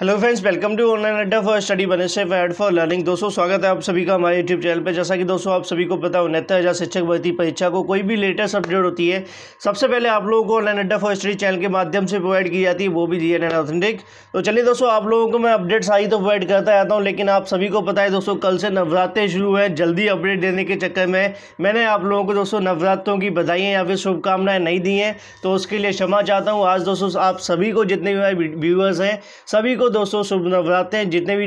hello friends welcome to online Adda for study बने से add for learning दोस्तों स्वागत है आप सभी का हमारे यूट्यूब चैनल पे जैसा कि दोस्तों आप सभी को पता है उनहत्तर हज़ार शिक्षक भर्ती परीक्षा को कोई भी लेटेस्ट अपडेट होती है सबसे पहले आप लोगों को online Adda for study channel के माध्यम से प्रोवाइड की जाती है वो भी दिए एंड ऑथेंटिक तो चलिए दोस्तों आप लोगों को मैं अपडेट्स आई तो प्रोवाइड करता रहता हूँ लेकिन आप सभी को पता है दोस्तों कल से नवरात्रे शुरू हैं जल्दी अपडेट देने के चक्कर में मैंने आप लोगों को दोस्तों नवरात्रों की बधाइयाँ या फिर शुभकामनाएं नहीं दी हैं तो उसके लिए क्षमा चाहता हूँ आज दोस्तों आप सभी को जितने भी व्यूअर्स हैं सभी सबको दोस्तों शुभ नवरात्र जितने भी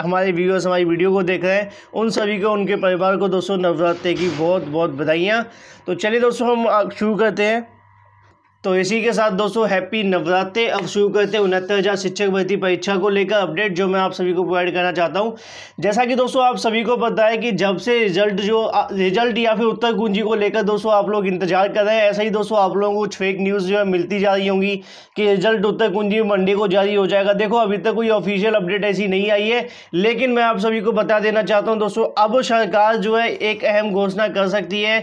हमारे व्यूअर्स हमारी वीडियो को देख रहे हैं उन सभी को उनके परिवार को दोस्तों नवरात्र की बहुत बहुत बधाइयाँ तो चलिए दोस्तों हम शुरू करते हैं तो इसी के साथ दोस्तों हैप्पी नवरात्रे अब शुरू करते हैं उनहत्तर हज़ार शिक्षक भर्ती परीक्षा को लेकर अपडेट जो मैं आप सभी को प्रोवाइड करना चाहता हूं जैसा कि दोस्तों आप सभी को पता है कि जब से रिजल्ट जो रिजल्ट या फिर उत्तर कुंजी को लेकर दोस्तों आप लोग इंतजार कर रहे हैं ऐसा ही दोस्तों आप लोगों को कुछ फेक न्यूज़ जो है मिलती जा रही होंगी कि रिजल्ट उत्तर कुंजी मंडे को जारी हो जाएगा देखो अभी तक कोई ऑफिशियल अपडेट ऐसी नहीं आई है लेकिन मैं आप सभी को बता देना चाहता हूँ दोस्तों अब सरकार जो है एक अहम घोषणा कर सकती है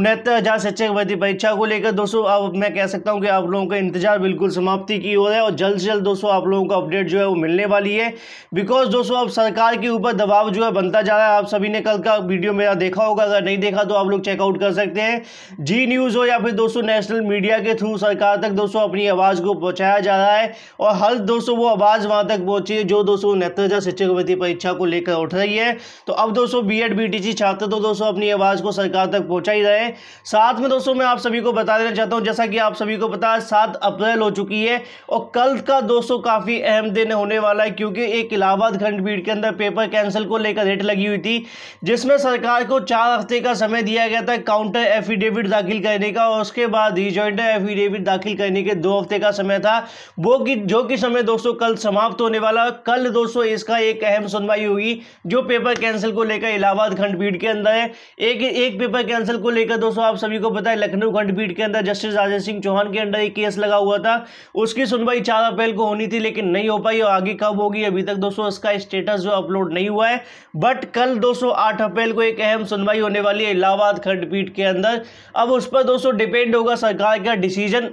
उनहत्तर हज़ार शिक्षक भर्ती परीक्षा को लेकर दोस्तों अब मैं कह सकता सकता हूँ कि आप लोगों का इंतजार बिल्कुल समाप्ति की हो रहा है और जल्द से जल्द दोस्तों आप लोगों को अपडेट जो है वो मिलने वाली है बिकॉज दोस्तों अब सरकार के ऊपर दबाव जो है बनता जा रहा है आप सभी ने कल का वीडियो मेरा देखा होगा अगर नहीं देखा तो आप लोग चेकआउट कर सकते हैं जी न्यूज़ हो या फिर दोस्तों नेशनल मीडिया के थ्रू सरकार तक दोस्तों अपनी आवाज़ को पहुँचाया जा रहा है और हर दोस्तों वो आवाज़ वहाँ तक पहुँची है जो दोस्तों नेत्रजा शिक्षक वृत्ति परीक्षा को लेकर उठ रही है तो अब दोस्तों बी एड छात्र तो दोस्तों अपनी आवाज़ को सरकार तक पहुँचा ही रहे साथ में दोस्तों मैं आप सभी को बता देना चाहता हूँ जैसा कि आप सभी सभी को तो पता है सात अप्रैल हो चुकी है और कल का दोस्तों काफ़ी अहम दिन होने वाला है क्योंकि एक इलाहाबाद खंडपीठ के अंदर पेपर कैंसिल को लेकर रेट लगी हुई थी जिसमें सरकार को चार हफ्ते का समय दिया गया था काउंटर एफिडेविट दाखिल करने का और उसके बाद रिजॉइंटर एफिडेविट दाखिल करने के दो हफ्ते का समय था वो कि जो कि समय दोस्तों कल समाप्त होने वाला कल दोस्तों इसका एक अहम सुनवाई हुई जो पेपर कैंसिल को लेकर इलाहाबाद खंडपीठ के अंदर है एक एक पेपर कैंसिल को लेकर दोस्तों आप सभी को पता है लखनऊ खंडपीठ के अंदर जस्टिस राजेंद्र सिंह चौहान के अंडर एक केस लगा हुआ था उसकी सुनवाई चार अप्रैल को होनी थी लेकिन नहीं हो पाई और आगे कब होगी अभी तक दोस्तों इसका स्टेटस जो अपलोड नहीं हुआ है बट कल दोस्तों आठ अप्रैल को एक अहम सुनवाई होने वाली है इलाहाबाद खंडपीठ के अंदर अब उस पर दोस्तों डिपेंड होगा सरकार का डिसीजन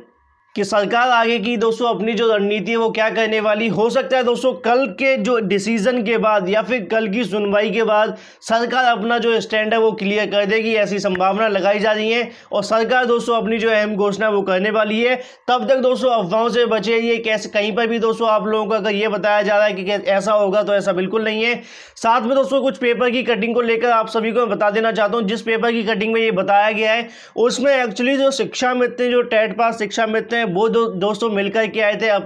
कि सरकार आगे की दोस्तों अपनी जो रणनीति है वो क्या करने वाली हो सकता है दोस्तों कल के जो डिसीजन के बाद या फिर कल की सुनवाई के बाद सरकार अपना जो स्टैंड है वो क्लियर कर देगी ऐसी संभावना लगाई जा रही है और सरकार दोस्तों अपनी जो अहम घोषणा वो करने वाली है तब तक दोस्तों अफवाहों से बचे ये कैसे कहीं पर भी दोस्तों आप लोगों को अगर ये बताया जा रहा है कि ऐसा होगा तो ऐसा बिल्कुल नहीं है साथ में दोस्तों कुछ पेपर की कटिंग को लेकर आप सभी को मैं बता देना चाहता हूँ जिस पेपर की कटिंग में ये बताया गया है उसमें एक्चुअली जो शिक्षा मित्र जो टेट पास शिक्षा मित्र हैं वो दो दोस्तों मिलकर के आए थे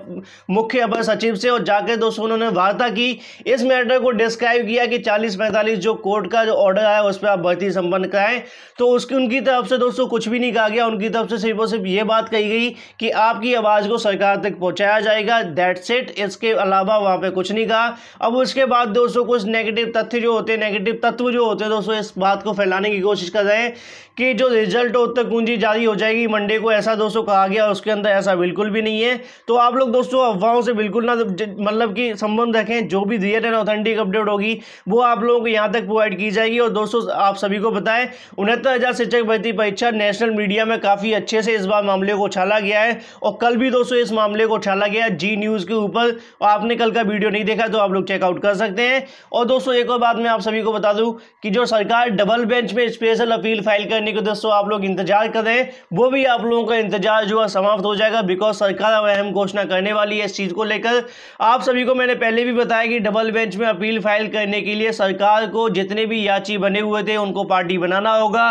मुख्य अपर सचिव से और जाकर दोस्तों उन्होंने वार्ता की इस मैटर को डिस्क्राइब किया कि चालीस पैंतालीस जो कोर्ट का जो ऑर्डर आया उस पर आप भर्ती संपन्न कराएं तो उसकी उनकी तरफ से दोस्तों कुछ भी नहीं कहा गया उनकी तरफ से सिर्फ और सिर्फ ये बात कही गई कि आपकी आवाज़ को सरकार तक पहुँचाया जाएगा दैट सेट इसके अलावा वहाँ पर कुछ नहीं कहा अब उसके बाद दोस्तों कुछ नेगेटिव तथ्य जो होते हैं नेगेटिव तत्व जो होते हैं दोस्तों इस बात को फैलाने की कोशिश कर रहे हैं कि जो रिजल्ट उत्तर कुंजी जारी हो जाएगी मंडे को ऐसा दोस्तों कहा गया उसके अंदर संबंध ऐसा बिल्कुल भी नहीं है तो आप लोग दोस्तों अफवाहों से बिल्कुल ना मतलब कि संबंध रखें जो भी रियल एंड ऑथेंटिक अपडेट होगी वो आप लोगों को यहाँ तक प्रोवाइड की जाएगी और दोस्तों आप सभी को बताएं उनहत्तर हज़ार शिक्षक भर्ती परीक्षा नेशनल मीडिया में काफ़ी अच्छे से इस बार मामले को उछाला गया है और कल भी दोस्तों इस मामले को उछाला गया जी न्यूज़ के ऊपर और आपने कल का वीडियो नहीं देखा तो आप लोग चेकआउट कर सकते हैं और दोस्तों एक और बात मैं आप सभी को बता दूँ कि जो सरकार डबल बेंच में स्पेशल अपील फाइल करने को दोस्तों आप लोग इंतजार करें वो भी आप लोगों का इंतजार जो है समाप्त हो हो जाएगा बिकॉज सरकार अब अहम घोषणा करने वाली है इस चीज़ को लेकर आप सभी को मैंने पहले भी बताया कि डबल बेंच में अपील फाइल करने के लिए सरकार को जितने भी याची बने हुए थे उनको पार्टी बनाना होगा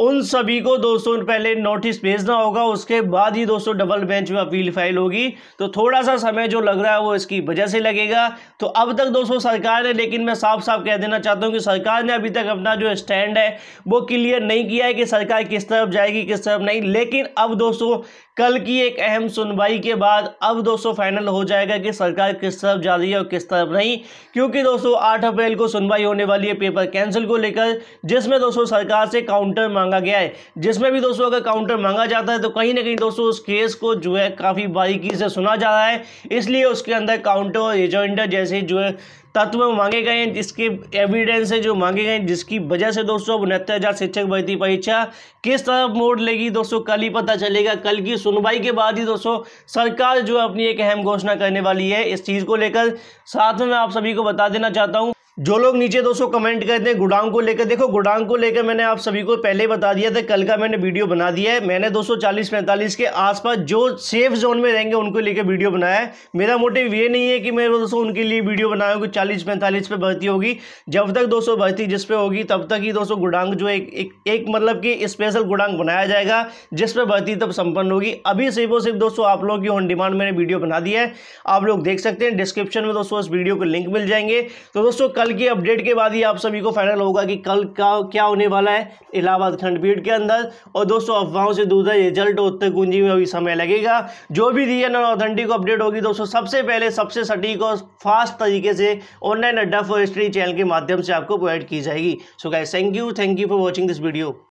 उन सभी को दोस्तों पहले नोटिस भेजना होगा उसके बाद ही दोस्तों डबल बेंच में अपील फाइल होगी तो थोड़ा सा समय जो लग रहा है वो इसकी वजह से लगेगा तो अब तक दोस्तों सरकार ने लेकिन मैं साफ साफ कह देना चाहता हूँ कि सरकार ने अभी तक अपना जो स्टैंड है वो क्लियर नहीं किया है कि सरकार किस तरफ जाएगी किस तरफ नहीं लेकिन अब दोस्तों कल की एक अहम सुनवाई के बाद अब दोस्तों फाइनल हो जाएगा कि सरकार किस तरफ जा रही है और किस तरफ नहीं क्योंकि दोस्तों आठ अप्रैल को सुनवाई होने वाली है पेपर कैंसिल को लेकर जिसमें दोस्तों सरकार से काउंटर मांग मांगा गया है जिसमें भी दोस्तों अगर काउंटर मांगा जाता है तो कहीं ना कहीं दोस्तों उस केस को जो है काफ़ी बारीकी से सुना जा रहा है इसलिए उसके अंदर काउंटर और एजेंडर जैसे जो है तत्व मांगे गए हैं जिसके एविडेंस है जो मांगे गए हैं जिसकी वजह से दोस्तों अब उनहत्तर हज़ार शिक्षक भर्ती परीक्षा किस तरफ मोड़ लेगी दोस्तों कल ही पता चलेगा कल की सुनवाई के बाद ही दोस्तों सरकार जो अपनी एक अहम घोषणा करने वाली है इस चीज़ को लेकर साथ में मैं आप सभी को बता देना चाहता हूँ जो लोग नीचे दोस्तों कमेंट करते हैं गुडाउन को लेकर देखो गुडाउन को लेकर मैंने आप सभी को पहले बता दिया था कल का मैंने वीडियो बना दिया है मैंने 240 चालीस पैंतालीस के आसपास जो सेफ जोन में रहेंगे उनको लेकर वीडियो बनाया है मेरा मोटिव ये नहीं है कि मैं दोस्तों उनके लिए वीडियो बनाया कि चालीस पैंतालीस पर भर्ती होगी जब तक दोस्तों भर्ती जिसपे होगी तब तक ही दोस्तों गुडांग जो एक एक, एक मतलब कि स्पेशल गुडांग बनाया जाएगा जिसपे भर्ती तब संपन्न होगी अभी सिर्फ और सिर्फ दोस्तों आप लोगों की ऑन डिमांड मैंने वीडियो बना दिया है आप लोग देख सकते हैं डिस्क्रिप्शन में दोस्तों इस वीडियो को लिंक मिल जाएंगे तो दोस्तों कल कल की अपडेट के बाद ही आप सभी को फाइनल होगा कि कल का क्या होने वाला है इलाहाबाद खंडपीठ के अंदर और दोस्तों अफवाहों से दूसरा रिजल्ट उत्तर कुंजी में अभी समय लगेगा जो भी रियल और ऑथेंटिक अपडेट होगी दोस्तों सबसे पहले सबसे सटीक और फास्ट तरीके से ऑनलाइन अड्डा फॉर चैनल के माध्यम से आपको प्रोवाइड की जाएगी so guys thank you thank you for watching this video